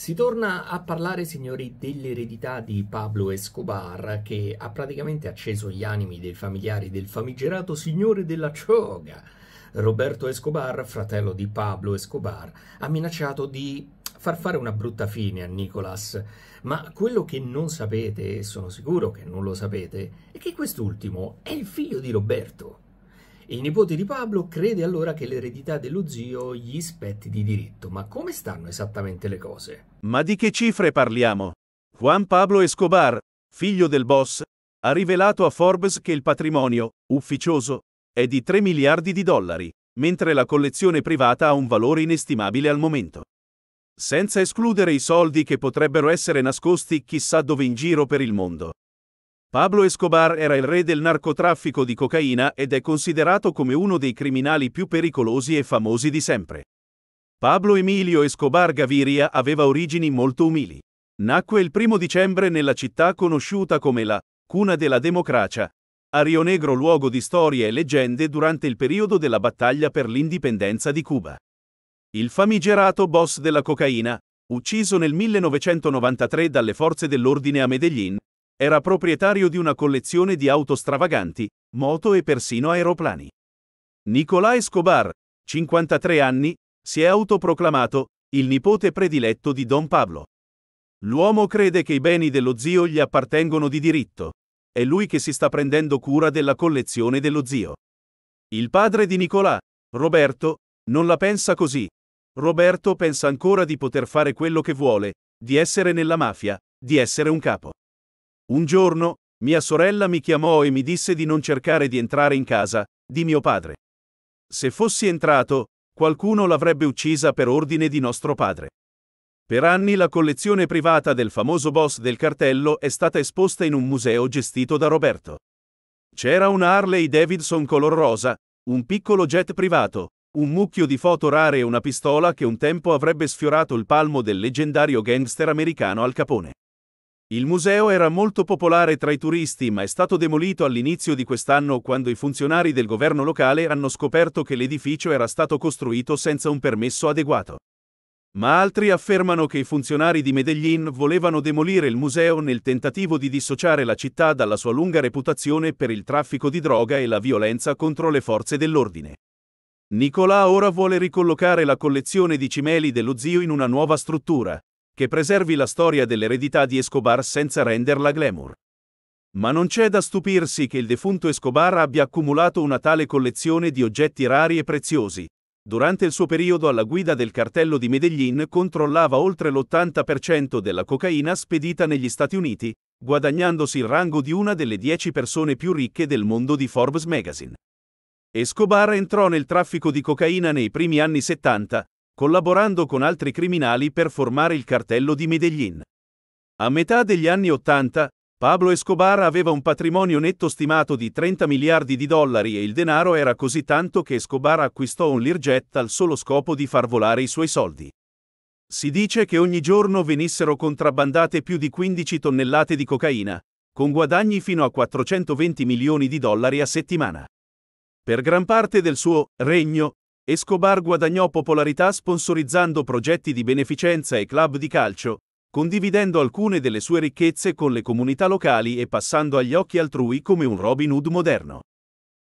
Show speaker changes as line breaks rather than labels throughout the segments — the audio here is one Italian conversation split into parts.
Si torna a parlare, signori, dell'eredità di Pablo Escobar che ha praticamente acceso gli animi dei familiari del famigerato signore della cioga. Roberto Escobar, fratello di Pablo Escobar, ha minacciato di far fare una brutta fine a Nicolas, ma quello che non sapete, e sono sicuro che non lo sapete, è che quest'ultimo è il figlio di Roberto. E il nipote di Pablo crede allora che l'eredità dello zio gli spetti di diritto. Ma come stanno esattamente le cose?
Ma di che cifre parliamo? Juan Pablo Escobar, figlio del boss, ha rivelato a Forbes che il patrimonio, ufficioso, è di 3 miliardi di dollari, mentre la collezione privata ha un valore inestimabile al momento. Senza escludere i soldi che potrebbero essere nascosti chissà dove in giro per il mondo. Pablo Escobar era il re del narcotraffico di cocaina ed è considerato come uno dei criminali più pericolosi e famosi di sempre. Pablo Emilio Escobar Gaviria aveva origini molto umili. Nacque il primo dicembre nella città conosciuta come la Cuna della Democracia, a Rio Negro luogo di storie e leggende durante il periodo della battaglia per l'indipendenza di Cuba. Il famigerato boss della cocaina, ucciso nel 1993 dalle forze dell'ordine a Medellin, era proprietario di una collezione di auto stravaganti, moto e persino aeroplani. Nicolás Escobar, 53 anni, si è autoproclamato il nipote prediletto di Don Pablo. L'uomo crede che i beni dello zio gli appartengono di diritto. È lui che si sta prendendo cura della collezione dello zio. Il padre di Nicolà, Roberto, non la pensa così. Roberto pensa ancora di poter fare quello che vuole, di essere nella mafia, di essere un capo. Un giorno, mia sorella mi chiamò e mi disse di non cercare di entrare in casa di mio padre. Se fossi entrato, qualcuno l'avrebbe uccisa per ordine di nostro padre. Per anni la collezione privata del famoso boss del cartello è stata esposta in un museo gestito da Roberto. C'era una Harley Davidson color rosa, un piccolo jet privato, un mucchio di foto rare e una pistola che un tempo avrebbe sfiorato il palmo del leggendario gangster americano Al Capone. Il museo era molto popolare tra i turisti ma è stato demolito all'inizio di quest'anno quando i funzionari del governo locale hanno scoperto che l'edificio era stato costruito senza un permesso adeguato. Ma altri affermano che i funzionari di Medellin volevano demolire il museo nel tentativo di dissociare la città dalla sua lunga reputazione per il traffico di droga e la violenza contro le forze dell'ordine. Nicolà ora vuole ricollocare la collezione di cimeli dello zio in una nuova struttura, che preservi la storia dell'eredità di Escobar senza renderla glamour. Ma non c'è da stupirsi che il defunto Escobar abbia accumulato una tale collezione di oggetti rari e preziosi. Durante il suo periodo alla guida del cartello di Medellin controllava oltre l'80% della cocaina spedita negli Stati Uniti, guadagnandosi il rango di una delle dieci persone più ricche del mondo di Forbes Magazine. Escobar entrò nel traffico di cocaina nei primi anni 70, collaborando con altri criminali per formare il cartello di Medellin. A metà degli anni Ottanta, Pablo Escobar aveva un patrimonio netto stimato di 30 miliardi di dollari e il denaro era così tanto che Escobar acquistò un Learjet al solo scopo di far volare i suoi soldi. Si dice che ogni giorno venissero contrabbandate più di 15 tonnellate di cocaina, con guadagni fino a 420 milioni di dollari a settimana. Per gran parte del suo regno, Escobar guadagnò popolarità sponsorizzando progetti di beneficenza e club di calcio, condividendo alcune delle sue ricchezze con le comunità locali e passando agli occhi altrui come un Robin Hood moderno.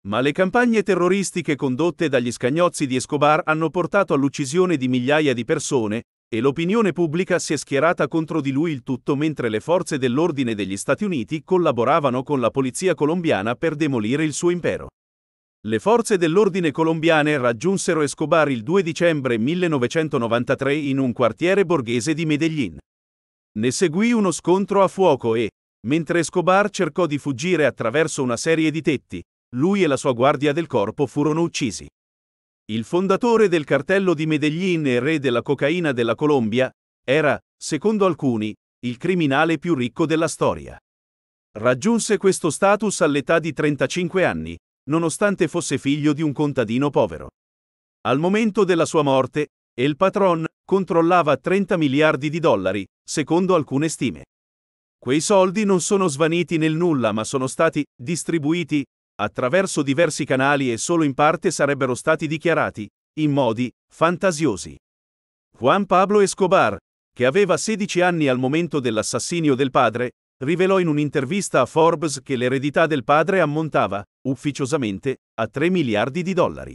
Ma le campagne terroristiche condotte dagli scagnozzi di Escobar hanno portato all'uccisione di migliaia di persone, e l'opinione pubblica si è schierata contro di lui il tutto mentre le forze dell'ordine degli Stati Uniti collaboravano con la polizia colombiana per demolire il suo impero. Le forze dell'ordine colombiane raggiunsero Escobar il 2 dicembre 1993 in un quartiere borghese di Medellín. Ne seguì uno scontro a fuoco e, mentre Escobar cercò di fuggire attraverso una serie di tetti, lui e la sua guardia del corpo furono uccisi. Il fondatore del cartello di Medellín e re della cocaina della Colombia, era, secondo alcuni, il criminale più ricco della storia. Raggiunse questo status all'età di 35 anni, nonostante fosse figlio di un contadino povero. Al momento della sua morte, El Patron controllava 30 miliardi di dollari, secondo alcune stime. Quei soldi non sono svaniti nel nulla ma sono stati distribuiti attraverso diversi canali e solo in parte sarebbero stati dichiarati, in modi fantasiosi. Juan Pablo Escobar, che aveva 16 anni al momento dell'assassinio del padre, rivelò in un'intervista a Forbes che l'eredità del padre ammontava, ufficiosamente, a 3 miliardi di dollari.